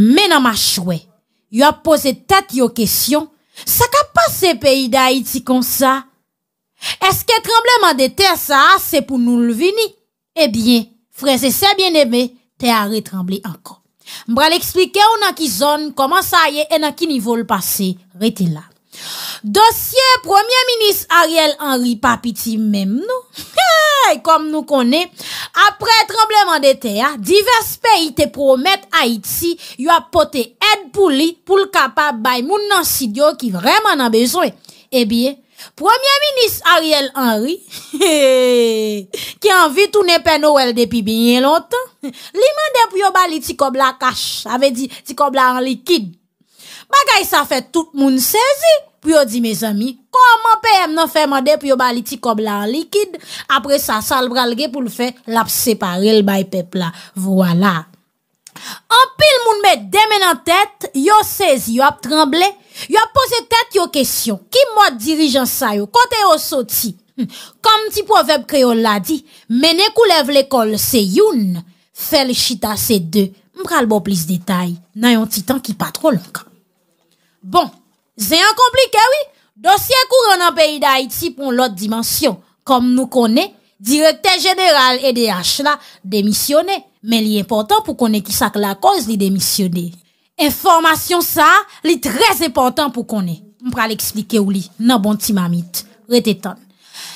Menan ma chwe, yo a pose tat yo kesyon, sa ka pa se peyi da iti kon sa? Eske trembleman de te sa ase pou nou l vini? Ebyen, eh freze se bien ebe, te a re tremble anko. Mbra li eksplike ou nan ki zon, koman sa a ye, e nan ki nivou l pase, rete la. Dosye Premier Minis Ariel Henry papiti mem non? nou Hei, kom nou kone Apre trembleman de teya Diverse peyi te promette a iti Yo apote ed pou li Poul kapab bay moun nan sidyo ki vreman nan bezwe Ebiye, eh Premier Minis Ariel Henry Hei, ki anvi tou nepe nou el depi binye lontan Li mande pou yo bali ti kobla kash Ave di ti kobla an likid Bagay sa fet tout moun sezi pou yo di me zami, koman pe em nan fe mande, pou yo bali ti kob la an likid, apre sa sal bralge pou l fe, lap separe l bay pepla, wala. Anpil moun me demen an tet, yo sezi, yo ap tremble, yo ap pose tet yo kesyon, ki mwad dirijan sa yo, kote yo soti, kam ti poveb kreol la di, mene kou lev le kol se youn, fel chita se de, mbral bo plis detay, nan yon titan ki patro lanka. Bon, Zè e bon yon komplike wè. Dosye kou ren nan peyi da Haiti pou lout dimansyon. Kom nou konè, direkte jeneral EDH la demisyonè. Men li yon important pou konè ki sak la koz li demisyonè. Enformasyon sa, li trez important pou konè. Mpral eksplike ou li nan bonti mamit. Retetan.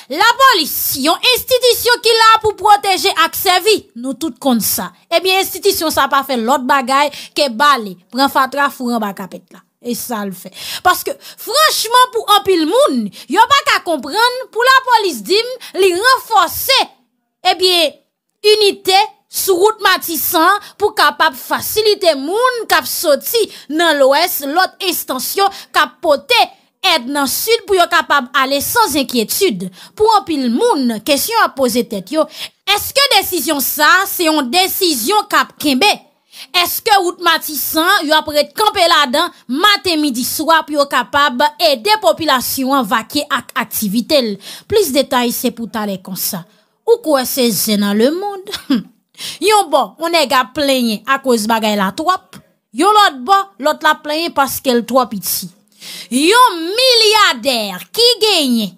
La polis, yon institisyon ki la pou proteje aksevi, nou tout kon sa. Ebyen eh institisyon sa pa fè lout bagay ke bale. Pren fatra foun an bakapet la. E sa l fè. Paske, franschman, pou opil moun, yo pa ka kompran, pou la polis dim, li renfose, e eh bie, unitè, sou route matisan, pou kapap fasilite moun, kap soti nan l'OES, lot estansyon, kap pote, ed nan sud, pou yo kapap ale sans enkiétude. Pou opil moun, kèsyon a pose tèt yo, eske desisyon sa, se yon desisyon kap kimbe? Eske out mati san, yo apre te kampe la dan, mati midi swap yo kapab e depopilasyon vakye ak aktivitel. Plis detay se pou tale konsa. Ou kwa se zena le moun? Yon bo, one ga plenye ak wos bagay la twap. Yon lot bo, lot la plenye paske l'twap iti. Yon milyader ki genye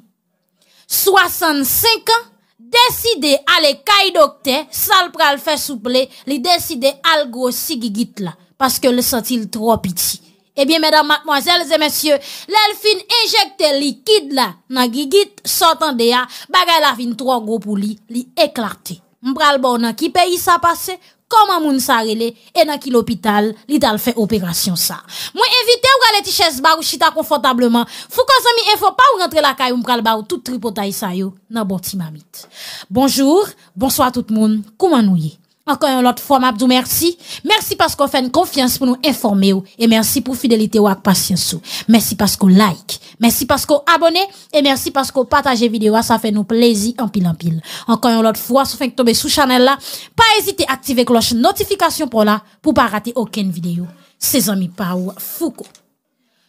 65 an, Deside ale kay dokte, sal pral fe souple, li deside al gro si gigit la. Paske le sentil tro piti. Ebyen eh medan matmoazelze mensyo, lel fin injekte likid la nan gigit, sotan deya, bagay la fin tro gro pou li, li eklate. Mpral bonan ki peyi sa pase? Koman moun sa rele, ena ki l'opital, li dal fe operasyon sa. Mwen evite ou gale ti ches bar ou chita konfotableman, fou kon zami enfo pa ou rentre la kay ou mpral bar ou tout tripotay sa yo nan boti mamit. Bonjour, bonsoi tout moun, kouman nou ye? Encore une autre fois, m'abdou merci. Merci parce qu'on fait une confiance pour nous informer et merci pour fidélité ou patience Merci parce qu'on like, merci parce qu'on abonne et merci parce qu'on partage vidéo, ça fait nous plaisir en pile en pile. Encore une autre fois, si vous tomber sous channel là, pas hésiter à activer cloche notification pour là pour pas rater aucune vidéo. Ces amis ou Foucault.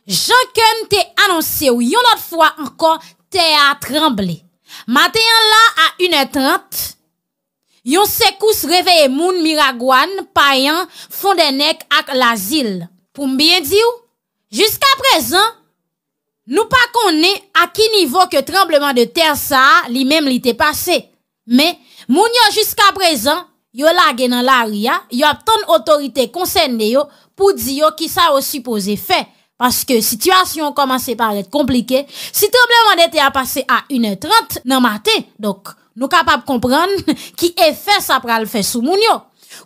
Jean-Ken t'es annoncé une autre fois encore, t'es à trembler. Matin là à 1h30, Yon sekous reveye moun miragwan, payan, fondenek ak lazil. Pou mbyen diyo, jiska prezan, nou pa konen a ki nivou ke trembleman de ter sa li men li te pase. Men, moun yo jiska prezan, yo lage nan la ria, yo ap ton otorite konsen de yo pou diyo ki sa o supose fe. Paske situasyon komanse par et komplike, si trembleman de te a pase a 1h30 nan maten, doke. Nou kapap komprenn ki e fè sa pral fè sou moun yo.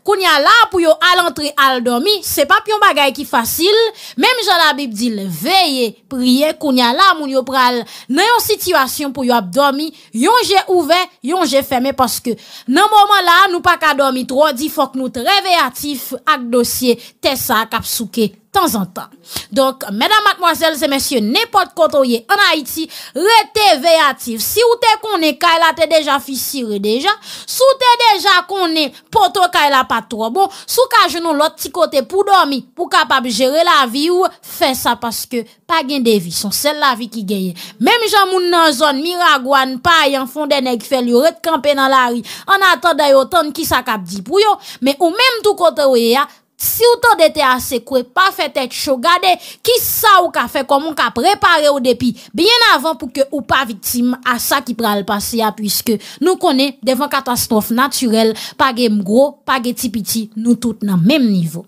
Koun ya la pou yo al antre al domi, se pap yon bagay ki fasil. Mem jan la bib dil veye, priye, koun ya la moun yo pral. Nan yon situasyon pou yo ap domi, yon jè ouve, yon jè feme. Paske nan mouman la nou pa ka domi tro, di fok nou treve atif ak dosye tè sa kap souke. Tan zan tan. Donk, mèdam matmoazèl, zè mèsyè, nè pot kotoye an Haiti, rete vey atif. Si bon. ou te konè kaila te deja fisire deja, sou te deja konè poto kaila patro bon, sou ka jenon lot ti kote pou dormi, pou kapab jere la vi ou, fè sa paske pa gen de vi, son sel la vi ki geye. Mèm jan moun nan zon, mi ragouan, pa yon fondene kifèl yo, rete kampe nan la ri, an atan dayo ton ki sa kap di pou yo, mèm ou mèm tou kotoye ya, Si ou ton dete ase kwe, pa fet ete chou, gade, ki sa ou ka fe komon ka prepare ou depi, bien avan pou ke ou pa vitim a sa ki pral pase ya, pwiske nou konen devan katastrofe naturel, pa gen mgro, pa gen tipiti, nou tout nan menm nivou.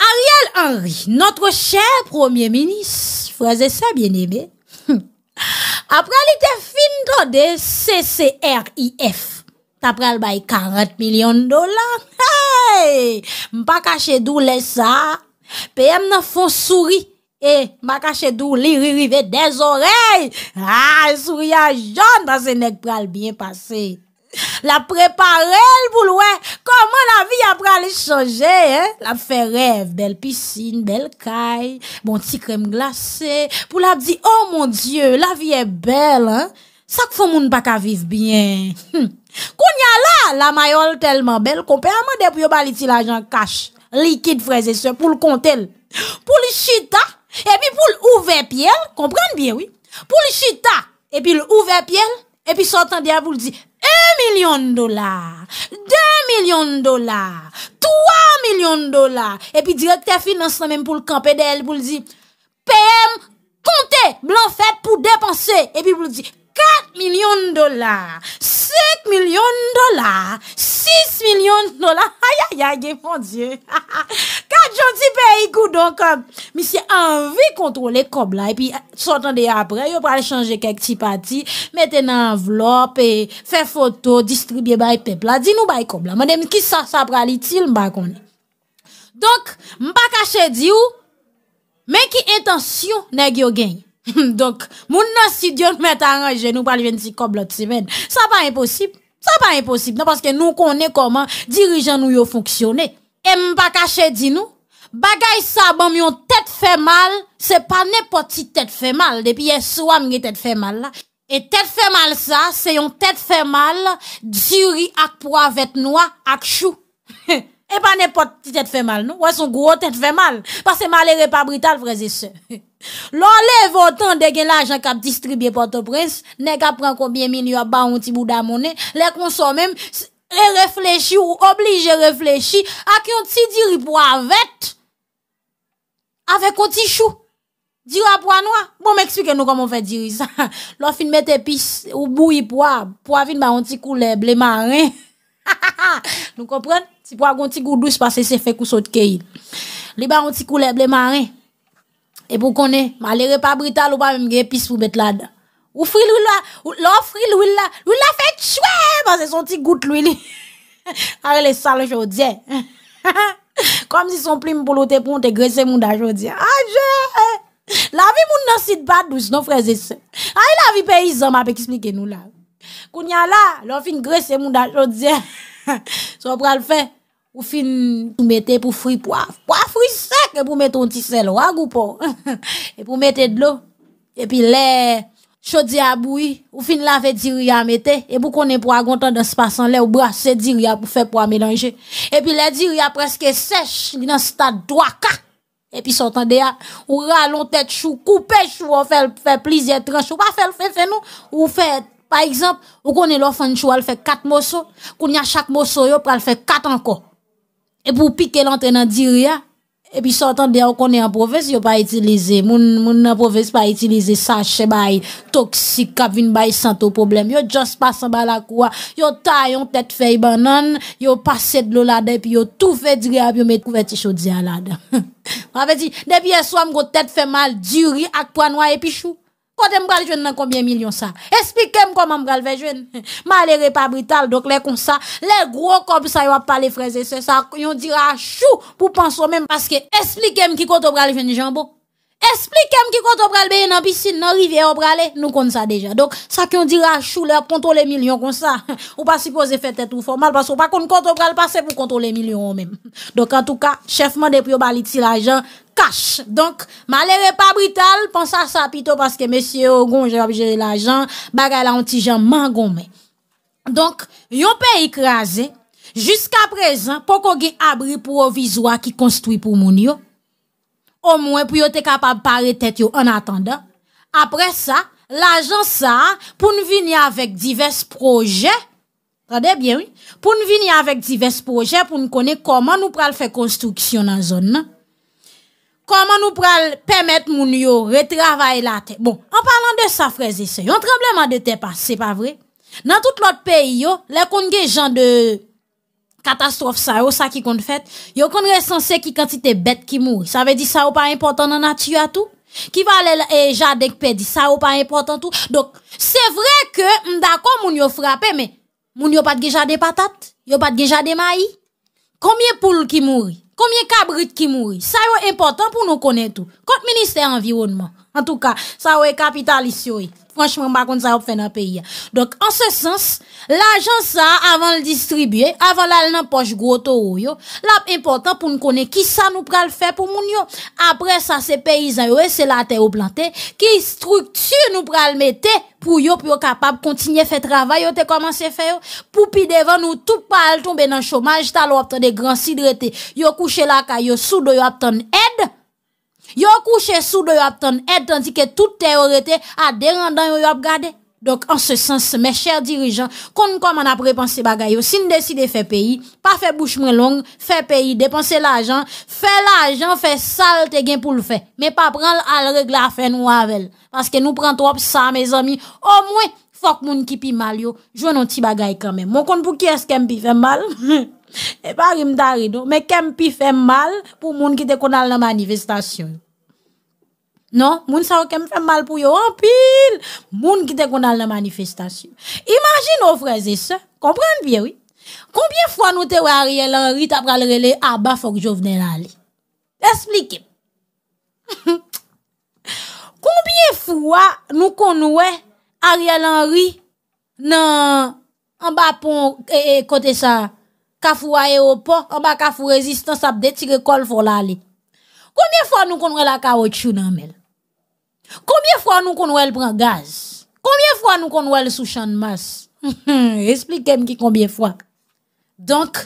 Ariel Henry, notre chè premier-ministre, fwese sa bien ebe, apre li te fin do de CCRIF. Ta pral bay 40 milyon dolar. Hey! Mpa ka chedou lè sa. Pe yèm nan fon souri. Hey! Mpa ka chedou lè rive dezorey. Ha! Ah, souri an joun basenèk pral byen pase. La preparel bou louè. Koman la vi ap pral lè chanje. La fè rev. Bel piscine. Bel kay. Bon ti krem glase. Pou la di. Oh mon dieu. La vi è bel. Sa kfon moun baka vive byen. Kounya là, la mayol tellement belle qu'on peut demander pour l'argent cash, liquide, frères et sœur pour le compter. Pour le chita, et puis pour l'ouvrir piel, comprenez bien, oui. Pour le chita, et puis l'ouvrir et puis sortant de vous le dit, 1 million de dollars, 2 millions de dollars, 3 millions de dollars, et puis directeur finance même pour le camper d'elle, pour le dire, PM, comptez, blanc fait pour dépenser, et puis vous le dire, 4 millions de dollars, 7 milyon dola, 6 milyon dola, ayayay, gen mon die, kajon ti pe ikou don, mi se anvi kontrole kob la, pi sortan de apre, yo prale chanje kek ti pati, mette nan avlop, fe foto, distribye bay pepla, di nou bay kob la, man dem ki sa prale itil mba koni. Donk, mba kache di ou, men ki intensyon neg yo geny. Donk, moun nan si diyon mwen tan anjen nou pal ven si kob lot si men. Sa pa imposib. Sa pa imposib nan, paske nou konen koman dirijan nou yo fonksyonen. E mba kache di nou, bagay sa bon mwen tet fe mal, se pa ne poti tet fe mal. Depi ye swam mwen tet fe mal la. E tet fe mal sa, se yon tet fe mal, jiri ak po avet noua ak chou. E pa ne poti tet fe mal nou, wè son gwo tet fe mal. Pas se mal e repabrital vreze se. Lo le votan de gen la jan kap distribye pote prens Ne kap pran koubyen min yo ba ou ti bouda mounen Le konson men, e reflechi ou oblige reflechi Ak yon ti diri pou avet Avet kou ti chou Dira pou anwa Bon me eksplike nou koman fe diri sa Lo fin met epis ou bou yi poua Poua fin ba ou ti kou le ble marin Ha ha ha Nou kompren? Ti poua goun ti goudous pa se se fe kou sot ke yi Li ba ou ti kou le ble marin E pou konen, malere pa brital ou pa mem grepis pou bet ladan. Ou fril ou il la, ou lo fril ou il la, ou il la fe chwe, ba se son ti gout luy li. Kare le sal chodien. Kom si son pli mpolo te ponte grese moun da chodien. A ah, dje, la vi moun nan sit badous, nou freze se. A yi e la vi pe izan, ma pe ki smike nou la. Kou nyan la, lo fin grese moun da chodien. So pral fe. Ou fin sou mette pou fri pou a fri sek e pou mette un ti sel wag ou pou. E pou mette d'lo. E pi le chodi aboui. Ou fin lave diri a mette. E pou konen pou a gontan dan se pasan le ou brase diri a pou fe pou a melange. E pi le diri a preske sech. Ni nan se ta dwa ka. E pi sotan de ya. Ou ra lon tet chou koupe chou ou fe plizye tranche. Ou pa fe fe fe nou. Ou fe, pa exemple, ou konen lò fèn chou al fe kat moso. Kounen chak moso yo pral fe kat anko. E pou pike l'antre nan diri ya. E pi sotan de an konen an profesi yo pa itilize. Moun an profesi pa itilize sache bay, toksik, kabin bay, santo problem. Yo just pasan ba la kwa. Yo ta yon tet fe iban nan. Yo pase dlo la dey pi yo tou fe diri ya pi yo met kouve ti chou diya la dey. Depi eswa mgo tet fe mal diri akpwa nwa epi chou. Kote m bral jwen nan konbyen milyon sa? Esplikem konman m bral ve jwen? Ma le repabrital, dok le kon sa, le gro kob sa yon pa le freze, se sa yon dir a chou pou panso men, paske esplikem ki kote m bral ve jwen jan bo? Esplikem ki kote m bral ve jwen nan pisine, nan rivye m bral, nou kon sa deja. Dok, sa ki yon dir a chou, le kontole milyon kon sa, ou pa sipoze fete tou formal, paske ou pa kontole kote m bral, paske pou kontole milyon ou men. Dok, an tou ka, chefman de pyo bali ti la jen, kache. Donk, malere pa brital, pansa sa pito, paske mesye yo gonj, yo abjere la jan, baga la ontijan man gonme. Donk, yo pe ikraze, jiska prezen, poko ge abri pou o vizwa ki konstoui pou moun yo, o mwen pou yo te kapab pare tet yo an atanda. Apre sa, la jan sa, pou nou vini avèk divès projè, pou nou vini avèk divès projè, pou nou konè koman nou pral fè konstouksyon nan zon nan. Koman nou pral pemet moun yo retravae la te? Bon, an parlant de safreze se, yon tremblem an de te pa, se pa vre. Nan tout l'ot pe yo, le kon ge jan de katastrofe sa yo, sa ki kon fet, yo kon re san se ki kantite bet ki mouri. Sa ve di sa yo pa importan nan ati yo a tou? Ki va le e jadek pe, di sa yo pa importan tou? Dok, se vre ke mdakon moun yo frape, moun yo pat ge jade patat, yo pat ge jade mayi, komye poule ki mouri? Komye kabrit ki mouri? Sa yo important pou nou konen tou. Kot minister environman? En tout ka, sa ou e kapitalist yo e. Franchement, bakon sa ou ap fè nan peyi ya. Donk, an se sens, l'agen sa avan l'distribye, avan l'al nan poch gwo to ou yo, l'ap important pou nou konen ki sa nou pral fè pou moun yo. Apre sa, se peyizan yo e, se la te ou plantè, ki struktu nou pral metè, pou yo pou yo kapab kontinye fè travay yo te komanse fè yo. Pou pi devan nou tou pal tombe nan chomaj, tal ou ap tè de gran sidre te, yo kouche la ka yo, sou do yo ap tèn edè. Yo couché sous de ap et tandis que toute a dérandan yo ap Donc, en ce sens, mes chers dirigeants, qu'on comment on a prépensé choses, si nous de faire pays, pas faire bouche moins longue, faire pays, dépenser l'argent, faire l'argent, faire sale te gain pour le faire. Mais pas prendre à règle à faire nous avec. Parce que nous prenons trop ça, mes amis. Au moins, faut que moun qui pi mal yo, jouons un petit bagay quand même. Mon compte pour qui est-ce qui fait mal? E Mwen kem pi fèm mal Pou moun ki te konal nan manifestasyon Non? Moun sa wè kem fèm mal pou yo Moun ki te konal nan manifestasyon Imagine wè vreze se Kompran biye wè Kompye fwa nou te wè Ariel Henry Ta pral rele abafok jo vnen la li Esplike Kompye fwa Nou kon wè Ariel Henry Nan Kote eh, sa eh, Kafou aye o po, oba kafou rezistans ap deti rekol fola li. Koumyen fwa nou konwè la ka wot chou nan mel? Koumyen fwa nou konwè l pran gaz? Koumyen fwa nou konwè l sou chan mas? Esplike m ki koumyen fwa. Donk,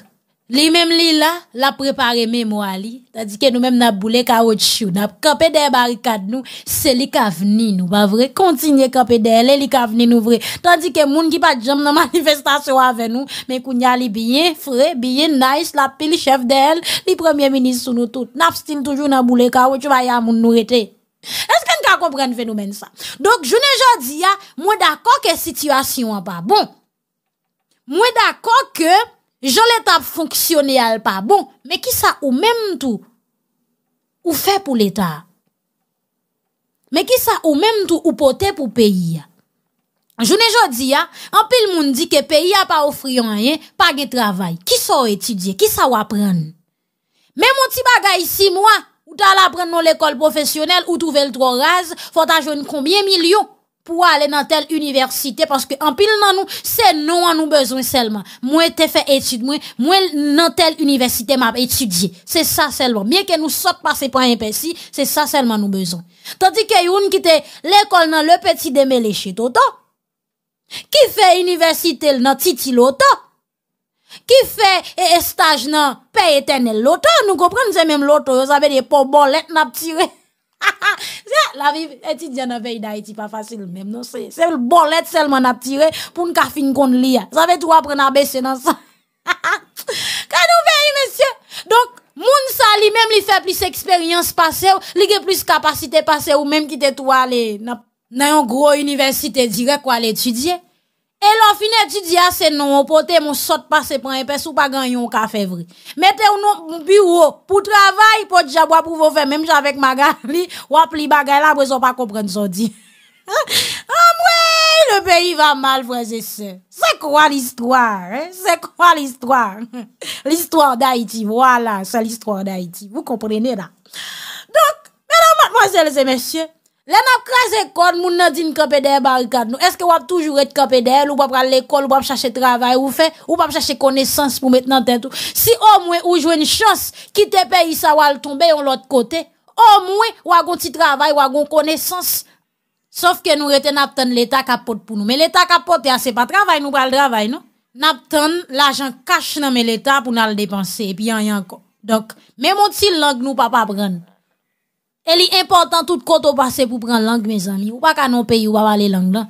li même li là la préparé mémoire li tandis que nous même n'a boulé carotchou n'a camper des barricades nous c'est li qui venu nous pas vrai continuer camper des li qui a venu nous vrai tandis que moun qui pas jambe dans manifestation avec nous mais kounya li bien frais bien nice la pile chef d'elle li premier ministre sous nous tout n'a toujours n'a boulé caoutchouc, va y a moun nous rete est-ce qu'on comprenez comprendre phénomène ça donc je ne dis moi d'accord que la situation pas bon moi d'accord que Jol etap fonksyonel pa bon, me ki sa ou menm tou ou fe pou l'etap. Me ki sa ou menm tou ou pote pou peyi ya. Joun e jodi ya, an pil moun di ke peyi ya pa ofri an yen, pa ge travay. Ki sa ou etidye, ki sa ou apren. Me moun ti bagay si mwa, ou tal apren nou l'ekol profesyonel, ou touvel tro raz, fota joun kombye milyon. pou a ale nan tel universite, paske an pil nan nou, se non nou an nou bezon selman. Mwen te fe etude mwen, mwen nan tel universite mwen ap etudye. Se sa selman. Mwen ke nou sot pase pan yon pensi, se sa selman nou bezon. Tadi ke yon ki te lekol nan le peti de meleche toto, ki fe universite nan titi loto, ki fe e staj nan pe etenel loto, nou kompren se men loto, yo zabe de po bolet nap tirel. la vie étudiante eh, en pays d'Haïti pas facile même non c'est c'est le bolette seulement n'a tiré pour une fin qu'on lit ça veut tout apprendre à baisser dans ça quand nous voyez monsieur donc moun sa li même li fait plus expérience passée li gen plus capacité passée ou même qui t'est toi aller dans un une grosse université direct quoi l'étudier E lò finè ti di ase nou, pou te moun sot passe pan e pes ou pa gan yon ka fevri. Mète ou nou bi ou ou, pou travay pou di jab wap pou vò fè, mèm javèk magal li, wap li bagay la, bezò pa kompren sou di. Amwe, le peyi va mal vwese se. Se kwa l'histoire, se kwa l'histoire. L'histoire d'Haïti, wala, se l'histoire d'Haïti. Vou komprenè la. Donk, mè nan mwazèl zè mèsyè. Le nap kras ekon, moun nan din kapede barikad nou. Eske wap toujou ret kapede el, ou wap pral lekol, ou wap chache travay ou fe, ou wap chache konesans pou met nan tentou. Si omwe ou jwe n chans, ki te pe yisa wale tombe yon lot kote, omwe wakon ti travay, wakon konesans. Sof ke nou rete nap ten l'eta kapot pou nou. Men l'eta kapot ya se pa travay nou pral travay nou. Nap ten l'ajan kache nan men l'eta pou nan l depanse. E men moun ti lang nou pap apren nou. El li important tout koto pase pou pran lang mezan li. Ou pa ka nou peyi ou wawale lang lan.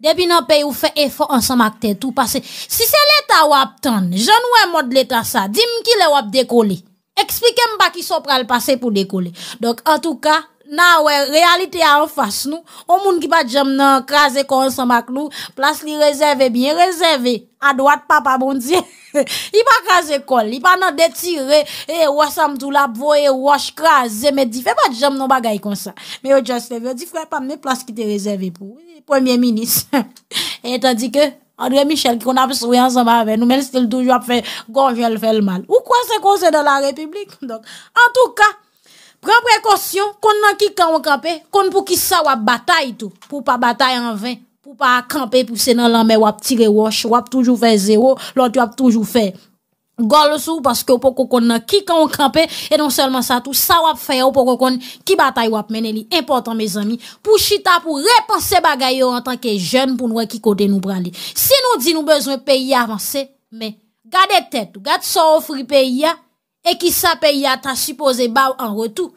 Depi nou peyi ou fe efon ansan makte tout pase. Si se leta wap tan, jan wè mod leta sa, di m ki le wap dekole. Eksplike m pa ki so pran le pase pou dekole. Dok, an tou ka, nan wè, realite an fas nou, o moun ki pa djem nan krasè kon san bak nou, plas li rezève, bien rezève, a doat papa bon di, i pa krasè kol, i pa nan detire, e, wò sam doulap, wò e wò chkrasè, me di, fe pa djem nan bagay kon sa, me yo just leve, yo di, fwè pa mè plas ki te rezève pou, e, premier minis, e, tandi ke, André Michel, ki kon ap sou yansan bak mè, nou men stil douj wap fè, gon fèl fèl mal, ou kwa se kon se de la republik, an tou ka, Pren prekosyon, kon nan ki kan wakampe, kon pou ki sa wap batay tou. Pou pa batay an 20, pou pa akampe pou se nan lanme wap tire wosh, wap toujou fè 0, lòt wap toujou fè gol sou, paske ou pou kon nan ki kan wakampe, e non selman sa tou, sa wap fè ou pou kon ki batay wap menen li. Impotant, mes ami, pou chita, pou repanse bagay ou an tanke jen pou nou wakikode e nou brandi. Si nou di nou bezwen peyi avanse, men, gade tet, gade sa wafri peyi ya, E ki sa pe ya ta suppose bav an retou.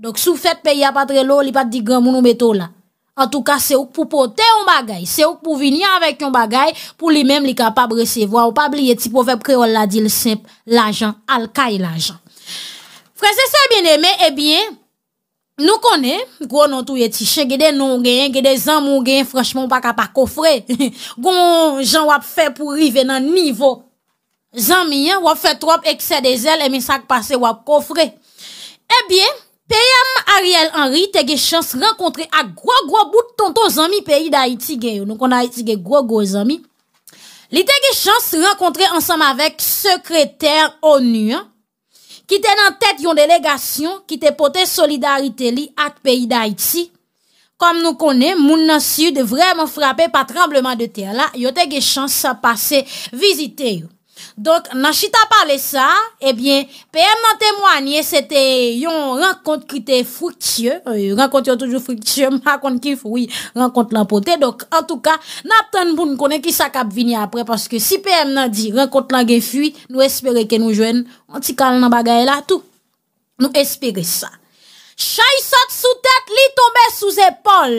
Dok sou fet pe ya patre lo li pat digan moun ou beto la. An tou ka se ouk pou pote yon bagay. Se ouk pou vinye avèk yon bagay pou li mèm li kapab resevo. Ou pab li yeti pou fe preol la dil semp l'ajan. Alkay l'ajan. Frese se bine me ebyen eh nou kone. Gwo non tou yeti. Che gede non gen. Gede zan moun gen. Franchman wak apakofre. Gwo jan wap fe pou rive nan nivou. Zanmi yon wap fet wap ekse de zel Emi sak pase wap kofre Ebyen, eh P.M. Ariel Henry Te ge chans renkontre ak Gwo gwo bout tonto zanmi peyi da iti genyo Nou kon a iti gen gwo gwo zanmi Li te ge chans renkontre Ansam avek sekreter ONU Ki tenan tet yon delegasyon Ki te pote solidarite li ak peyi da iti Kom nou konen Moun nan syu de vreman frape Pa trembleman de ter la Yo te ge chans sa pase vizite yo Donk, nan chita pale sa, ebyen, PM nan temwanyen, se te yon renkont ki te fwiktye, euh, renkont yon toujou fwiktye, makon ki fwiktye, renkont lan pote. Donk, an touka, nan tan pou nou konen ki sa kap vini apre, paske si PM nan di renkont lan gen fwi, nou espere ke nou jwen, an ti kal nan bagaye la tou. Nou espere sa. Chay sat sou tet, li tombe sou zepol.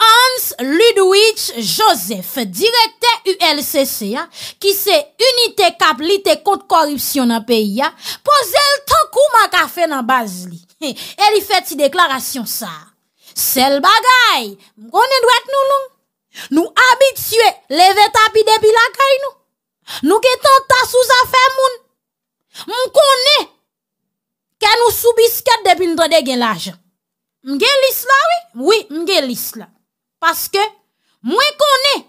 Hans Ludwig Josef, direkte ULCC ya, ki se unitè kap litè kont korupsyon nan peyi ya, po zèl tan kouman ka fe nan baz li. El e yi fè ti deklarasyon sa. Sel bagay, mkone dwek nou nou? Nou abitye leve tapide pi lakay nou? Nou ke tan tas ou zafè moun? Mkone, mkone, ke nou sou bisket depi ndre de gen laj. Mge lis la wè? Oui, mge lis la. Paske, mwen konen,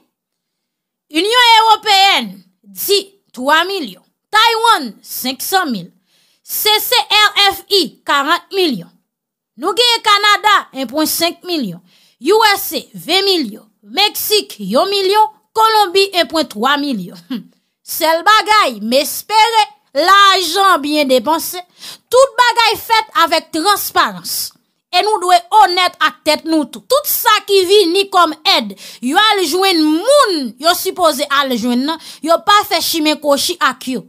Union Européenne, 10, 3 milyon, Taïwan, 500 mil, CCRFI, 40 milyon, Nougeye Kanada, 1,5 milyon, USA, 20 milyon, Meksik, 1 milyon, Kolombi, 1,3 milyon. Sel bagay, mespere, la ajan bien depanse, tout bagay fète avèk transparans. E nou dwe onet ak tet nou tou. Tout sa ki vi ni kom ed, yo aljouen moun, yo suppose aljouen nan, yo pa fe chimekoshi ak yo.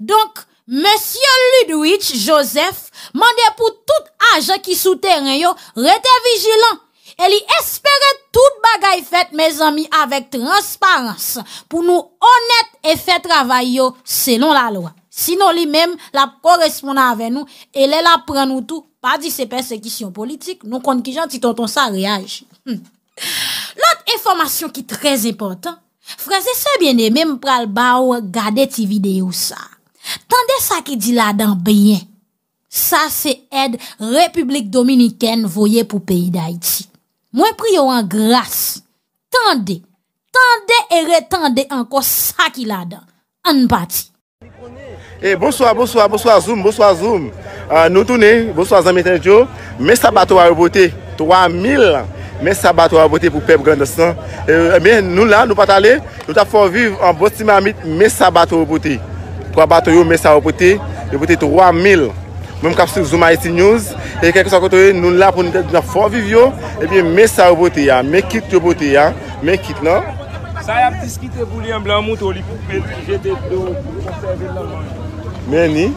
Donk, Monsie Ludwitch Joseph mande pou tout aje ki sou teren yo rete vijilan. E li espere tout bagay fet mez ami avek transparans pou nou onet e fe travay yo selon la loa. Sinon li men la p koresponda ave nou, e le la pren nou tou, pa di se persekisyon politik, nou kon ki jan ti tonton sa reaj. Hm. Lot informasyon ki trez impotant, freze se biene men pral ba ou gade ti videyo sa. Tande sa ki di la dan beyen. Sa se ed Republik Dominiken voye pou peyi da iti. Mwen priyo an gras. Tande, tande e re tande anko sa ki la dan. An pati. E, boso a, boso a, boso a, zoom, boso a, zoom. Euh, nou toune, boso a, zanme tenjo. Mesa batou a rebote, 3 mil. Mesa batou a rebote pou pep grandesan. E, euh, men, eh nou la, nou patale, nou ta forvive an bote siman mit, mesa batou a rebote. Kwa batou yo, mesa rebote, rebote 3 mil. Mwen kap si zoom IT News. E, kek yo sa koto e, nou la pou nou ta forvive yo, e eh bin mesa rebote ya, mesa kit rebote ya, mesa kit nan. Sa ya pti skite boulien blan moutou li pou pep, jete do, boulien moutou li pou pep, jete do, boulien moutou li pou pep. Meni,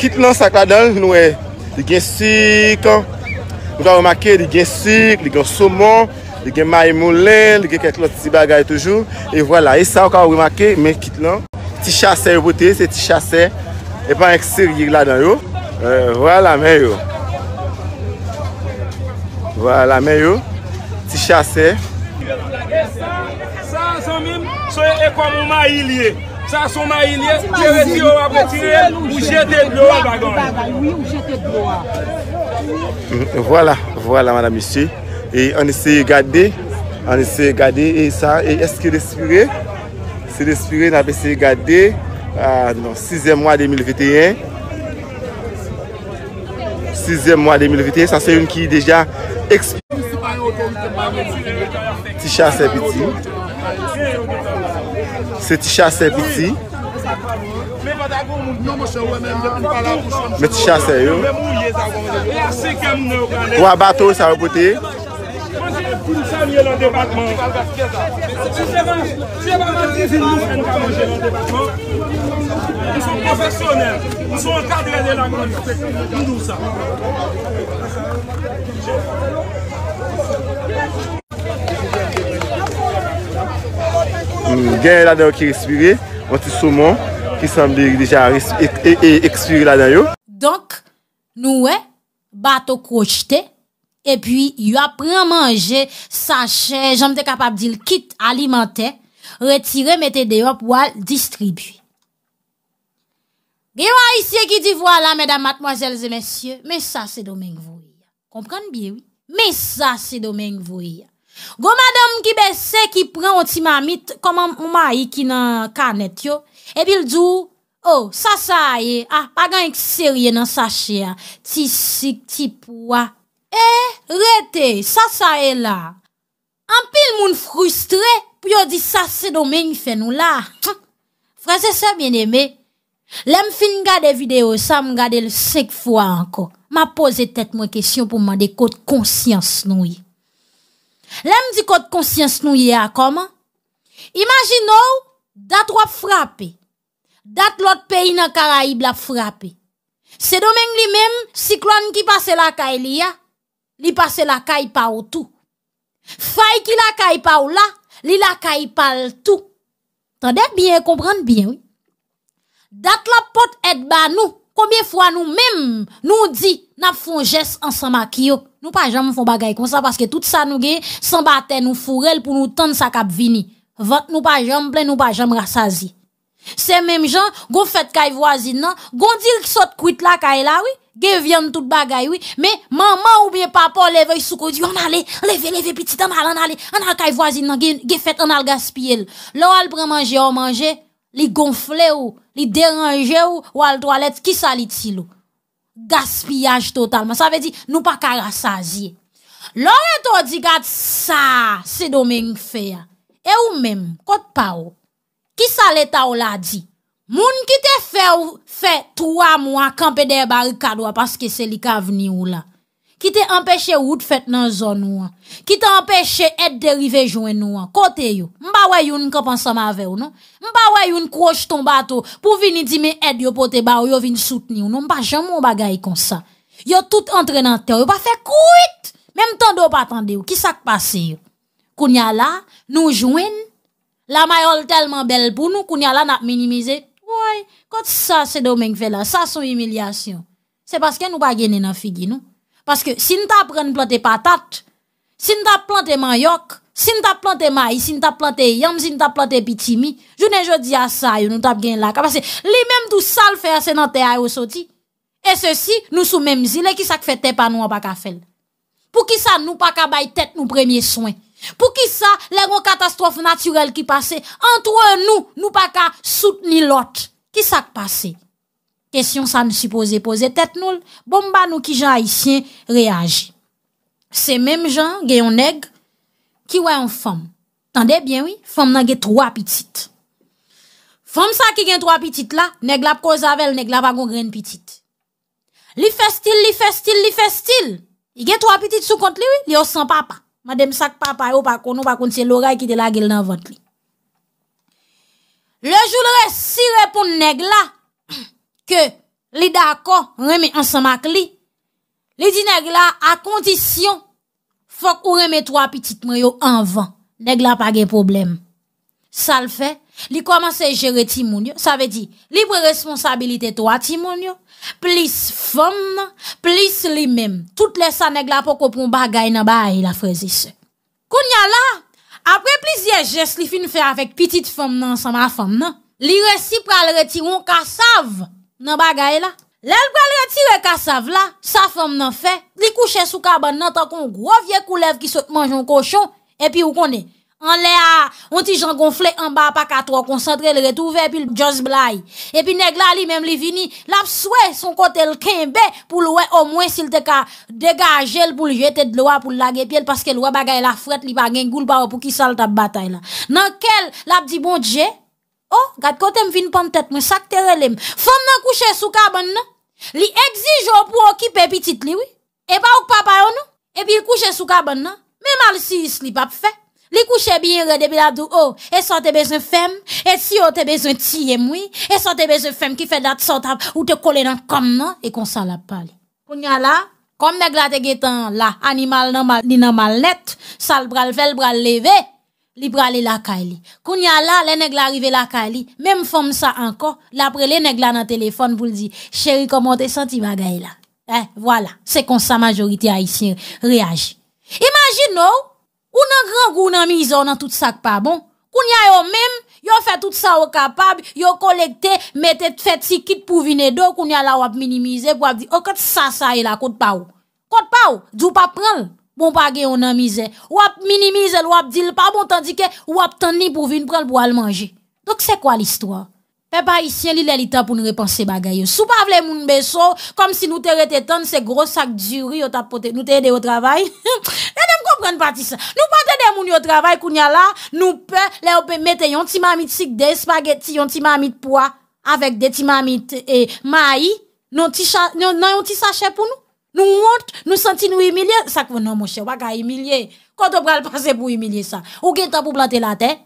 kit lan sak la dan nou e, di gen syk, di gen somon, di gen maye molen, di gen ket loti si bagay toujou. E wala, e sa wak wak wimake men kit lan. Ti chase e bote, se ti chase, epan ek sir yi la dan yo. Wala men yo. Wala men yo, ti chase. E sa, sa zanmim, soye epan mou maye liye. Sa son a ilye, kere si yo apretire, ou jete dlo baganye. Euh, voilà, voilà madame monsieur. On essaye gade, on essaye gade, et sa, et eske respire. Se respire, nan apessye gade, non, 6e mwa 2021. 6e mwa 2021, sa se yon ki deja ekspire. Ti chase biti. Se ti chase piti. Me ti chase yo. Ou a bato sa apote. Mou sou profesyonel. Mou sou akadre de la moun. Mou sou profesyonel. Genye la den yo ki respire, wante souman ki sanbe li deja ekspire e, e, e, la den yo. Donk noue, bato krojte, e pi yo apren manje, sache, jom de kapap di li kit alimenten, retire mette de yo pou al distribuye. Genye wan isye ki di wala, medan matmojelze mensyye, men sa se domen vouye. Kompran biye wou? Men sa se domen vouye. Go madam ki bese ki pren o ti mamit Koman mou ma yi ki nan kanet yo E bil djou Oh, sa sa ye A, ah, pa gan ek serye nan sa che Ti sik, ti pwa E, rete, sa sa ye la An pil moun frustre Pyo di sa se domen yi fen nou la Fransese mwen eme Lem fin gade video sa mwen gade le sek fwa anko Ma pose tet mwen kesyon pou mande kote konsyans nou ye Lèm di kote konsyans nou yè a koma? Imaginou, dat wap frape. Dat lot peyi nan karaib la frape. Se domen li mèm, si klon ki pase la kay li ya, li pase la kay pa ou tou. Fay ki la kay pa ou la, li la kay pal tou. Tande bien, kompran bien, oui? Dat la pot et ba nou, koubyen fwa nou mèm nou di na fon jès ansan maki yok. Nou pa jèm fò bagay kon sa, paske tout sa nou ge, san batè nou fò rel pou nou tènd sa kap vini. Vot nou pa jèm, plè nou pa jèm rasazi. Se mèm jan, gò fèt kaj vwazin nan, gò dir ki sot kwit la kaj la, ge vyèm tout bagay, me, man man ou biye papa, leve yi soukodi, yon ale, leve, leve, piti damal, an ale, an ale kaj vwazin nan, ge fèt an al gaspiyel. Lò al prè manje ou manje, li gonflè ou, li deranje ou, ou al toalet, ki sali ti lou Gaspiyaj totalman Sa ve di nou pa karasazye Lore to di gat sa Se domen yon fe ya E ou men, kot pa ou Ki sa leta ou la di Moun ki te fe ou fe Tuwa mou akampe de barikadwa Paske se li kavni ou la Ki te empèche wout fèt nan zon nou an. Ki te empèche et derivejouen nou an. Kote yo. Mba wè yon kapan sa ma vè ou nou. Mba wè yon kroj ton bato pou vini di men et yo pote ba ou yo vini souten yo nou. Mba jam mou bagay kon sa. Yo tout entre nan te ou. Yo pa fè kouit. Mèm tando patande ou. Ki sa k pasen yo? Kounia la nou jouen. La mayol telman bel pou nou. Kounia la nap minimize. Woy. Kote sa se domen kve la. Sa son yimilyasyon. Se baske nou pa genen nan figi nou. Paske sin ta pran plante patat, sin ta plante mayok, sin ta plante mayi, sin ta plante yam, sin ta plante bitimi, jounen jodi a sa yo nou tap gen laka. Paske li menm tou sal fe asenante a yo soti, e sosi nou sou menm zile ki sak fete pa nou a baka fel. Pou ki sa nou pa ka bay tet nou premye soen. Pou ki sa lèron katastrofe naturel ki pase, antre nou nou pa ka sout ni lot. Ki sak pase? Kèsyon sa mi si pose, pose tèt nou l, bomba nou ki jan haisyen reage. Se mèm jan, gen yon neg, ki wè yon fèm. Tande bien, oui, fèm nan gen 3 pitit. Fèm sa ki gen 3 pitit la, neg la pkoz avel, neg la vagon gren pitit. Li fè stil, li fè stil, li fè stil, gen 3 pitit sou kont li, oui, li osan papa. Ma dem sak papa yo pa konou, pa kont se lora yi ki de la gel nan vòt li. Le joulre si repoun neg la, Ke li dako reme ansama kli. Li di negla akondisyon fok ou reme 3 pitit mwyo anvan. Negla pa gen problem. Sal fe, li komanse jere ti moun yo. Sa ve di, libre responsabilite to a ti moun yo. Plis fom nan, plis li mem. Tout lesa negla poko prou bagay nan bay e la frezi se. Konya la, apre plis ye jes li fin fe avèk pitit fom nan ansama fom nan. Li resipre al retiron ka savv. Nan bagay la, lèl gwa lè ti wè kassav la, sa fèm nan fè, li kouchè sou kaban nan takon grovye koulev ki sòt manjoun kouchon, epi ou konè, an lè a, an ti jan gonflè an ba pa katwa, konsantre lè retouvè epi lè just blay. Epi neg la li mèm li vini, lap souè son kote lè kèmbe, pou lè wè o mwen sil te ka degajè lè pou lè jwè tèt lè wè pou lè lè gèpèl, paske lè wè bagay la fwèt li pa gen goul pa wè pou ki sal tap batay la. Nan kel, lap di bon djè, O, oh, gade kote m vin pon tet mwen sakte relem, fom nan kouche sou kabon nan, li egzijou pou o kipe pitit liwi, e pa ouk papa yo nou, e bil kouche sou kabon nan, me mal si yis li pap fe. Li kouche bi yon rede bil adou, o, oh, e so te bezon fem, e si yo te bezon tiye mwi, e so te bezon fem ki fe dat sot av, ou te kole nan kom nan, e konsan la pali. Koun ya la, kom negla te getan la, animal nan mal net, sal bral vel bral leve. Li prale la ka e li. Koun ya la, le neg la rive la ka e li. Mem fom sa anko. La pre le neg la nan telefon pou li di. Chéri, komon te senti bagay la. Eh, wala. Se kon sa majoriti a isi reagi. Imagin nou. O nan gran goun nan mizan nan tout sa kpa bon. Koun ya yo men. Yo fe tout sa wakapab. Yo kolekte. Mete feti kit pou vine do. Koun ya la wap minimize. Wap di, okat oh, sa sa e la kout pa ou. Kout pa ou. Jou pa pren l. bon pas gen on a misère ou ap ou ap dit pas bon tandis que ou ap tani pour venir prendre pour aller manger donc c'est quoi l'histoire Peuple ici li le temps pour nous repenser bagay Sou pa vle moun beso, comme si nous te rete c'est se gros sac duri yo tap pote, nous te aide au travail. Nous comprenne pas. pas ça. Nous pas de moun yo travail kounya la, nous pe, le ou pe mette yon ti mamit sik de spaghetti, yon ti mamit pois, avec des ti mamit et maï, non non, yon ti sachet pour nous. Nou mwont, nou senti nou emilye, sak wè nan mwoshe, wak a emilye. Kote pral pase pou emilye sa. Ou gen tan pou plante la ten?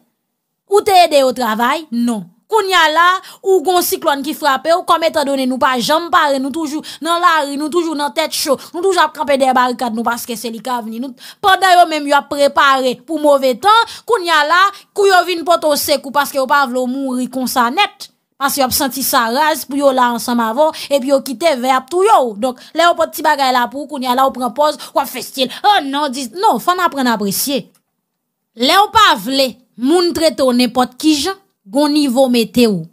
Ou te ede yo travay? Non. Koun ya la, ou gon si kloan ki frape, ou kom etadone nou pa jambare, nou toujou nan lari, nou toujou nan tet chou, nou toujou ap krepe de barikade nou paske seli kavni. Nou pande yo menm yo ap prepare pou mwove tan, koun ya la, kou yo vin poto seku paske yo pa vlo mwori konsanet. Pase yo ap santi sa raz pou yo la ansam avon, epi yo kite ve ap tou yo ou. Donk, le ou pot ti bagay la pou koun ya la ou prempoz, wap festil. Oh non, di, non, fan apren apresye. Le ou pa vle, moun tre tonen pot ki jan, gon nivou mete ou.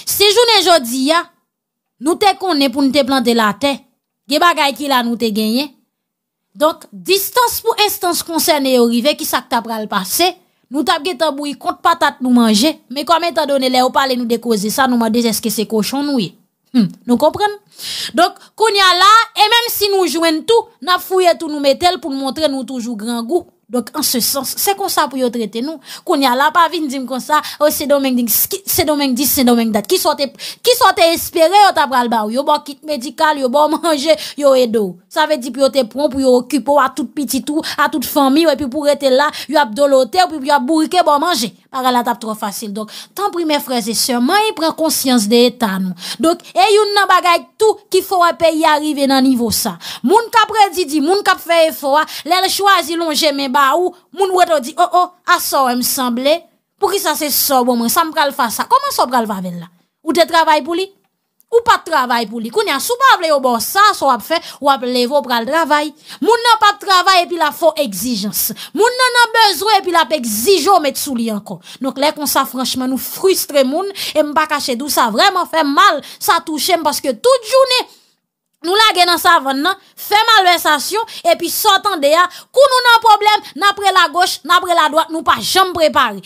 Se jou nen jodi ya, nou te konen pou nou te plante la te, ge bagay ki la nou te genyen. Donk, distans pou instans konsen e yo rive ki sakta pral pase, nous tap gen contre patate nous manger, mais comme étant donné les ou parler nous décoser ça nous dit est-ce que c'est cochon nous. Hmm, nous comprenons. Donc, qu'on y a là, et même si nous jouons tout, n'a fouillé tout, nous mettons pour nous montrer nous toujours grand goût. Donc, en ce sens, c'est comme ça pour yo traiter nous. Qu'on y a là, pas vin dire comme ça, oh, c'est domaine 10, c'est domaine 10, c'est domaine date. Qui sortait, qui sont espéré au t'a ba, bon kit médical, yo bon manger, yo edo. Ça veut dire pour yo te prend, pour yo occuper à toute petite tout, à toute famille, et puis pour rester là, yo abdoloté, puis yo bourriqué, bon manger par la tap trop facile. Donc, tant pri mes frères et sœurs, moi, il prend conscience de états, nous. Donc, et a pas gagné tout, qu'il faut un pays arriver dans niveau ça. Moun kap dit di, moun cap fait effort, l'el choisi longe mais ba où? moun t'as di, oh oh, à ça, me semblait. Pour qui ça c'est ça, bon, moi, ça me face ça. Comment ça pral va avec là? Ou tu travail pour lui? Ou pat travay pou li. Koun ya sou pa avle yo bon sa, sou ap fe, ou ap leve yo pral travay. Moun nan pat travay epi la fo exijans. Moun nan nan bezwe epi la pe exijon met sou li anko. Nouk lè kon sa franchman nou frustre moun. E mpa kache dou sa vreman fe mal. Sa touche mpaske tout jounè. Nou la genan sa vannan. Fe malve sasyon. E pi sotan de ya. Koun nou nan problem. Nan pre la goch, nan pre la doak. Nou pa jom prepari.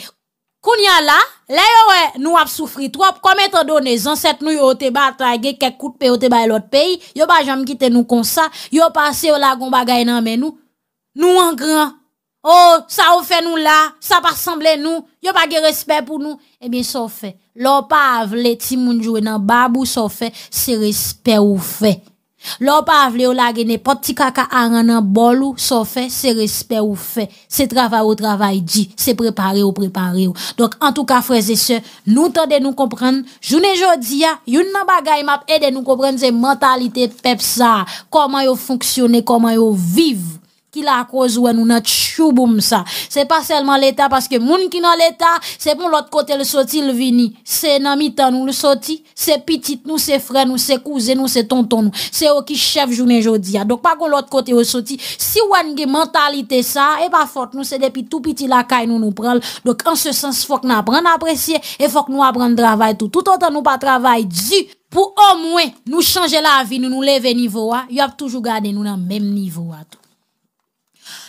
Koun ya la, la yo we nou ap soufri trop, komet an do ne zan, set nou yo ote ba atage, kek kout pe ote ba elot peyi, yo pa jam kite nou konsa, yo pa se yo lagon bagay nan men nou, nou an gran, oh, sa ou fe nou la, sa pa semble nou, yo pa ge respet pou nou, e eh bin so fe, lo pa avle ti moun jowe nan babou, so fe, se respet ou fe. Lò pa avle ou lage ne poti kaka a ranan bol ou so fe, se respe ou fe, se travay ou travay di, se prepare ou prepare ou. Dok an tou ka fweze se, nou tan de nou kompren, jounen jodi ya, yon nan bagay map e de nou kompren ze mentalite pep sa, koman yo fonksyone, koman yo vive. qui la cause nous ça c'est pas seulement l'état parce que moun qui dans l'état c'est pour l'autre côté le sorti le vini c'est nan mi nous le sorti c'est petite nous c'est frère nous c'est cousin nous c'est tonton nous c'est au qui chef journée jodia donc pas qu'on l'autre côté au sorti si a une mentalité ça et pas forte nous c'est depuis tout petit la caille nous nous prend donc en ce sens faut que nous à apprécier et faut que nous apprendre travail tout tout autant nous pas travail du pour au moins nous changer la vie nous nous lever niveau Il y a toujours gardé nous dans même niveau à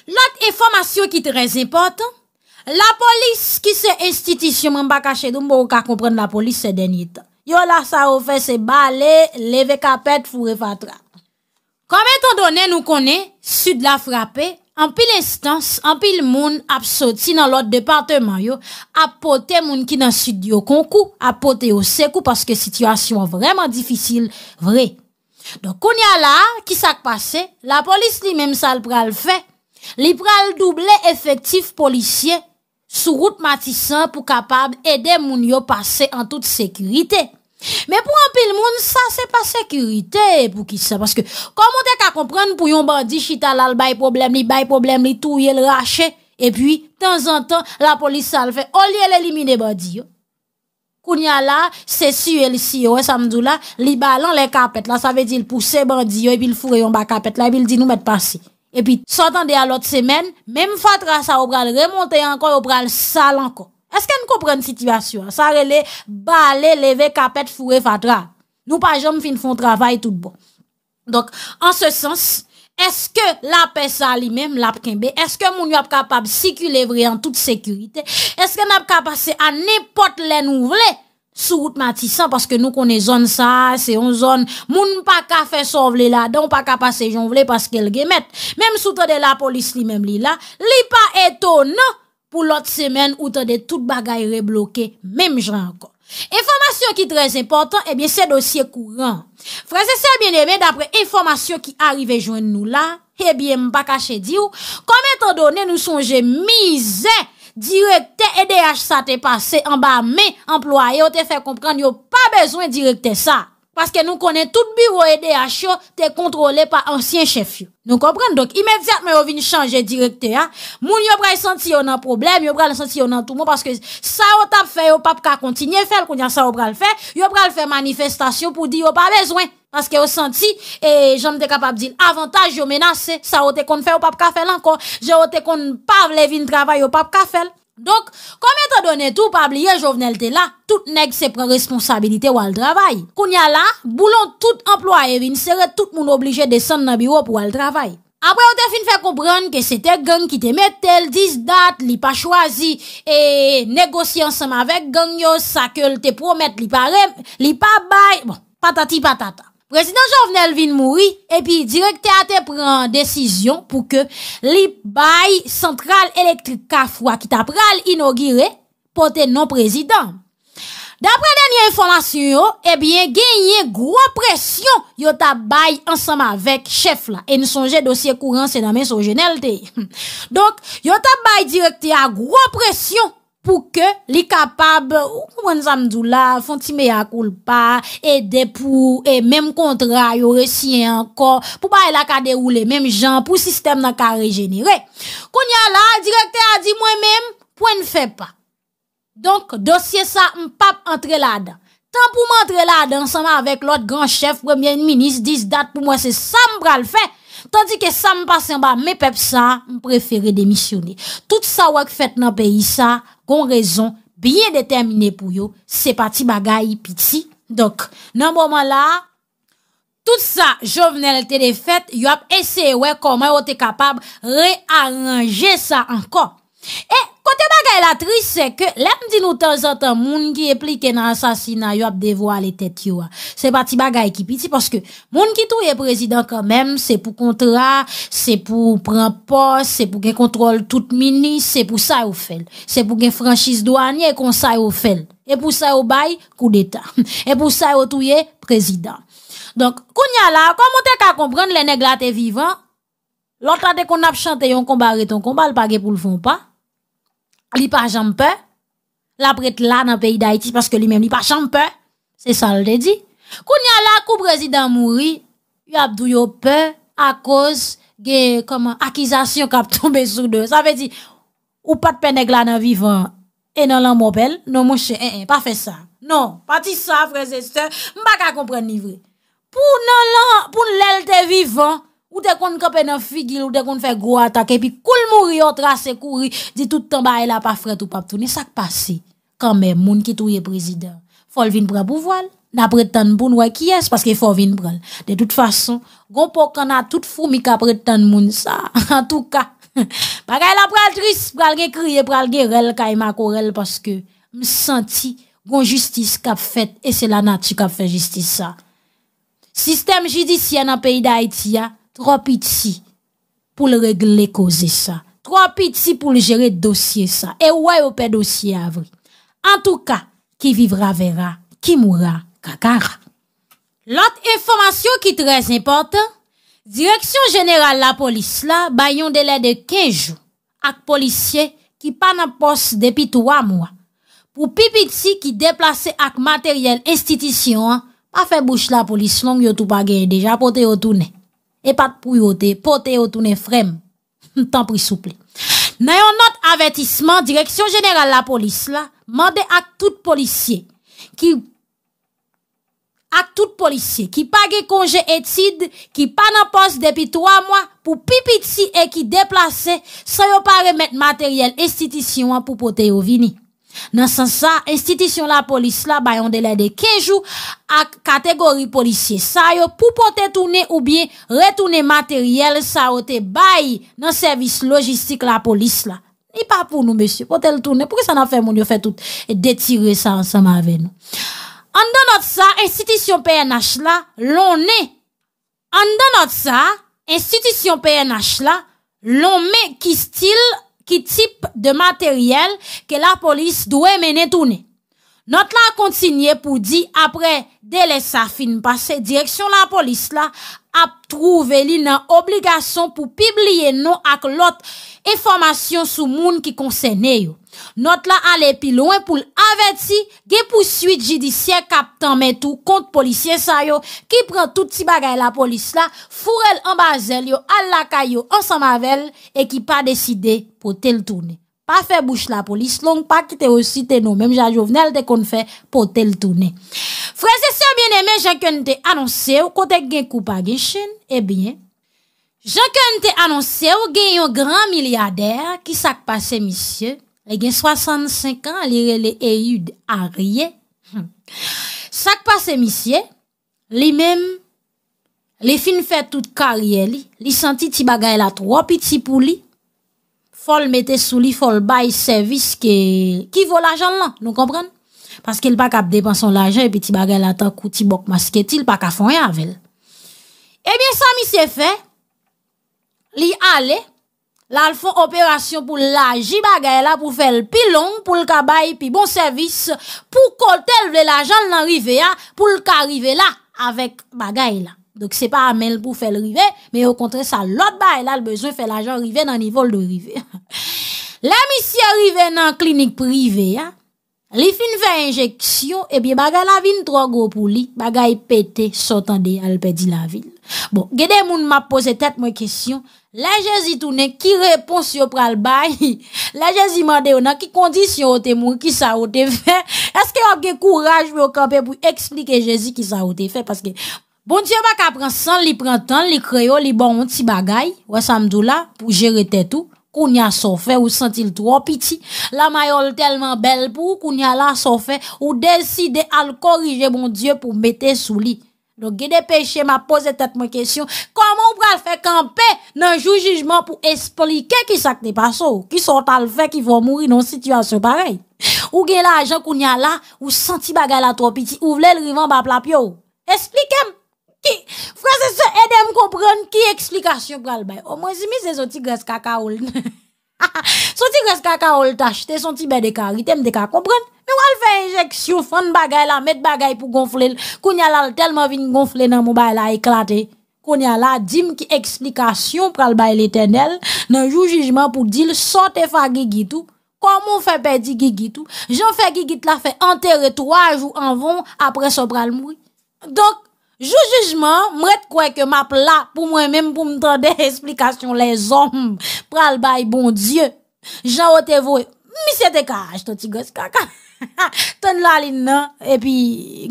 Lot informasyon ki trez importan, la polis ki se institisyon man baka chedou mbo ou ka kompren la polis se denyit. Yo la sa ou fe se bale, leve kapet, fure fatra. Kame ton donen nou konen, sud la frape, an pil instans, an pil moun ap soti nan lot departeman yo, apote moun ki nan sud yo kon ku, apote yo se ku, paske situasyon vreman difisil vre. Don kon ya la, ki sak pase, la polis li menm sal pral fe. Li pral double effectif policier sous route matissant pour capable aider moun yo passer en toute sécurité. Mais pour un pile moun, ça c'est pas sécurité pour qui ça parce que comment t'es qu'à comprendre pour yon bandit chita là le problème, li bay problème, li tout, le rache, et puis de temps en temps la police ça le fait au lieu l'éliminer bandit yo. Kounya là, c'est sûr le si ouais samedi là, li balan les capettes là, ça veut dire pousser bandit yo et puis le fourrer yon bas capette là et il dit nous mettre passer. E pi, sotan de alot semen, mem fatra sa ou pral remonte ankon ou pral sal ankon. Eske nou kopre an sitivasyon? Sa rele, bale, leve, kapet, fure, fatra. Nou pa jom fin fon travay tout bon. Donk, an se sens, eske la pe sa li mem, la pe kembe, eske moun yo ap kapab sikile vre an tout sekurite? Eske nou ap kapase an nepot le nou vle? Sout matisan, paske nou konen zon sa, se yon zon, moun pa ka fè son vle la, don pa ka pase yon vle paske el gemet. Mem sou tade la polis li mem li la, li pa eto nan pou lot semen ou tade tout bagay rebloke, mem jran kon. Eformasyon ki trez importan, ebyen eh se dosye kouran. Fransese bien eme, dapre eformasyon ki arive jwen nou la, ebyen eh mpa kache di ou, komet an donen nou sonje mizè. Direkte EDH sa te pase an ba me Employa yo te fe kompran yo pa bezwen direkte sa Parce que nous connaissons tout le bureau EDH, tu contrôlé par ancien chef. Nous comprenons donc, immédiatement, vient de changer directeur. Hein. Moun yon pral senti yon un problème, yon pral senti yon nan tout le monde, parce que ça on tap fait, yon pas ka à faire, a ça yon faire fait, yon fait manifestation pour dire yon pas besoin. Parce que yon senti, et j'en suis capable de dire, avantage yon menace, ça on te kon fait, yon pap ka fait encore, j'en te kon pas le vin travail, yon pap ka fait. Donk, kome te done tou pa bliye jovenelte la, tout nek se pre responsabilite wale travay. Koun ya la, boulon tout employe vin sere tout moun oblije desen nan biro pou wale travay. Apre ou te fin fe koubran ke se te geng ki te met tel diz dat li pa chwazi e negosi ansam avek geng yo sa kel te promet li pa rem, li pa bay, bon, patati patata. Prezident Jovenel vin moui epi direkte a te pren desisyon pou ke li bayi Sentral Elektrika fwa ki ta pral inogire pou te non prezident. Dapre denye informasyon yo, ebyen genye gro presyon yo ta bayi ansam avek chef la. E ni sonje dosye kouren se namen sonjenel te. Donk yo ta bayi direkte a gro presyon. pou ke li kapab, ou mwen zamdou la, fon ti me a kulpa, e depou, e menm kontra, yo resye ankor, pou ba e la ka derou le menm jan, pou sistem nan ka regenere. Kon ya la, direkte a di mwen menm, pou en fe pa. Donk dosye sa, m pap entre la dan. Tan pou m entre la dan, san ma avek lot gran chef, premyen, minis, diz dat pou mwen se san m bral fe, tandi ke san m pasen ba, m pep sa, m preferi demisyone. Tout sa wak fet nan peyi sa, kon rezon, biye detemine pou yo, se pati bagayi piti. Donk, nan mwaman la, tout sa jovenelte de fet, yo ap ese we, koman yo te kapab, re-arange sa ankon. E, Mwen te bagay la tri, se ke lèm di nou tenzantan moun ki e pli ke nan ansasina yo ap devwa le tet yo a. Se pa ti bagay ki piti, poske moun ki tou ye prezident kanmem, se pou kontra, se pou pren pos, se pou gen kontrol tout mini, se pou say ou fel. Se pou gen franchise douani, e kon say ou fel. E pou say ou bay, kou deta. E pou say ou tou ye, prezident. Donk, koun ya la, kon mwen te ka kompran, le neg la te vivan. Lòt la de kon ap chante yon konbare ton konbal pa ge pou l'fon pa. li pa jampe, la prête là dans le pays d'Haïti parce que lui-même li pa jampe. C'est ça le dit. y a là coup président mouri, y a yo peur à cause de comment accusation k'ap tombe sur deux. Ça veut dire ou pas de peine là dans vivant et dans la e mobile. Non mon cher, eh, eh, pas fait ça. Non, pas dit ça frère et sœurs, m'pa ka comprendre ni vrai. Pour non pour l'elle vivant, ou dekoun kope nan figil, ou dekoun fe gro atake, pi koul mouri, otrase kouri, di toutan ba e la pafret ou pap toune, sak pase, kamen moun ki touye prezidor. Folvin pral pou voal, na pretan moun wakies, paske folvin pral. De tout fason, goun pokan na tout foun mi ka pretan moun sa. En tout ka, pa kare la pral tris, pral ge kriye, pral ge rel, ka ima e korel, paske m senti goun justice kap fet, e se la natu kap fe justice sa. Sistem judisyen an peyi da iti ya, Tro piti pou le regle koze sa. Tro piti pou le jere dosye sa. E woy ou pe dosye avri. En tou ka, ki vivra vera, ki mura, kakara. Lot informasyon ki tres importan, direksyon jeneral la polis la, bayon dele de kejou ak polisye ki pan apos depi 3 mwa. Po pi piti ki deplase ak materyel estitisyon, pa fe bouch la polis long, yo tou pa geri deja poti yo toune. E pat pou yote, pote yo tou ne frem, tan pri souple. Nayon not avetisman, direksyon jeneral la polis la, mande ak tout polisye, ki page konje etid, ki pa nan pos depi 3 mwa, pou pipiti e ki deplase, sa yo pare met materyel estitisyon pou pote yo vini. Nan san sa, institisyon la polis la bayon de lè de kejou ak kategori polisye. Sa yo pou pote tourne ou biye retourne materyel sa ou te bayi nan servis logistik la polis la. E pa pou nou, mesye, pote l'tourne. Pouke sa nan fè moun yo fè tout et detire sa ansama ave nou? An danot sa, institisyon PNH la, l'on ne. An danot sa, institisyon PNH la, l'on me kistil... ki tip de materyel ke la polis dwe mene toune. Not la kontinye pou di apre dele sa film pase direksyon la polis la ap trouveli nan obligasyon pou pibliye nou ak lot informasyon sou moun ki konsene yo. Not la alepi louen pou l'aveti ge pousuit jidisyen kapten metou kont polisyen sa yo ki pren tout ti bagay la polis la, forel ambazel yo al laka yo ansamavel e ki pa deside pou tel tourne. pa fe bouch la polis, long pa ki te resite nou, mem jan jo vnen, al te kon fe potel toune. Frèze, se ou eh bien eme, jankon te anonse ou, kote gen koupa gen chen, ebyen, jankon te anonse ou, gen yon gran milyader, ki sak pa se misye, le gen 65 an, li re le e yu de a rye, sak pa se misye, li mem, le fin fè tout karye li, li santi ti bagay la tro, pi ti pou li, fol mette sou li fol bayi servis ki vo lajan lan, nou kompren? Paske li pa kap depan son lajan, epi ti bagay la tan kouti bok masketi, li pa kap fanyan avèl. Ebyen sa mi se fè, li ale, la l fò operasyon pou laji bagay la, pou fèl pilon, pou l ka bayi, pi bon servis, pou kote l vè lajan nan rive ya, pou l ka rive la, avèk bagay la. Dok se pa amèl pou fèl rive, me yo kontre sa lot bayi la, l bezwe fè lajan rive nan nivol do rive ya. La mi si arive nan klinik prive ya, li fin fe injeksyon, ebi bagay la vin tro go pou li, bagay pete, sotande, al pedi la vin. Bon, gede moun ma pose tet mwen kesyon, la jezi tounen ki repons yo pral bayi? La jezi mwade yo nan ki kondisyon ote moun ki sa ote fe? Eske yo ge kouraj mwen o kampe pou eksplike jezi ki sa ote fe? Paske bon diyo bak apren san li prentan, li kreyo, li bon mwen ti bagay, wè samdou la pou jere te tou? Koun ya sofe ou sentil tro piti. La mayol telman bel pou koun ya la sofe ou deside al korije moun die pou mette sou li. Don gen de peche ma pose tet mwen kesyon. Koman ou pral fe kampe nan jou jujman pou esplike ki sakte pa sou. Ki sot al fe ki vwa mouri nan sityasyon parey. Ou gen la ajan koun ya la ou senti bagay la tro piti. Ou vle l rivan ba plap yo. Esplikem. Fransese edèm komprèn ki eksplikasyon pral bay Omozimi se son ti gres kakaol Son ti gres kakaol tachte Son ti bè de karitèm de ka komprèn Mè wè l fè enjeksyon Fèn bagay la, mèt bagay pou gonflèl Kounyala l telman vin gonflè nan mou bay la eklatè Kounyala dim ki eksplikasyon Pral bay l etenèl Nan jou jujman pou dil Sote fè gigitou Koum moun fè pedi gigitou Joun fè gigit la fè anterè Troa jou an von apre so pral mou Donk Jou jujman, mwet kwe ke map la, pou mwen menm pou mtande explikasyon les omb, pral bay bon die, jan wote vwe, misye te kaj, ton ti gos kaka, ton laline nan, epi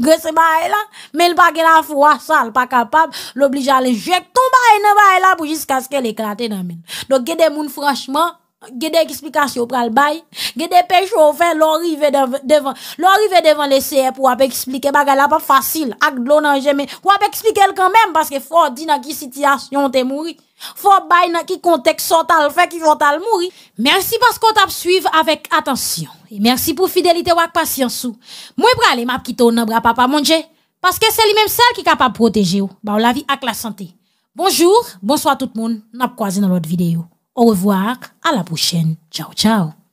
gos e bay la, men l bagela fwa sal, pa kapab, l oblija le jek, ton bay ne bay la pou jis kask el e klate nan men. Don gede moun franchman. Gede eksplikasyon pral bay, gede pechou ou fe lor rive devan leseye pou ap eksplike baga la pa fasil ak dlou nan jeme. Ou ap eksplike l kanmem paske fò di nan ki siti asyon te mouri, fò bay nan ki konteks sot al fe ki vont al mouri. Mersi paskot ap suiv avèk atansyon, e mersi pou fidelite wak pasyansou. Mwen pral em ap kito nan bra pa pa mounje, paske se li menm sel ki kap ap proteje ou, ba ou la vi ak la sante. Bonjou, bonswa tout moun, nap kwa zi nan lot videyo. Au revoir, à la prochaine. Ciao, ciao.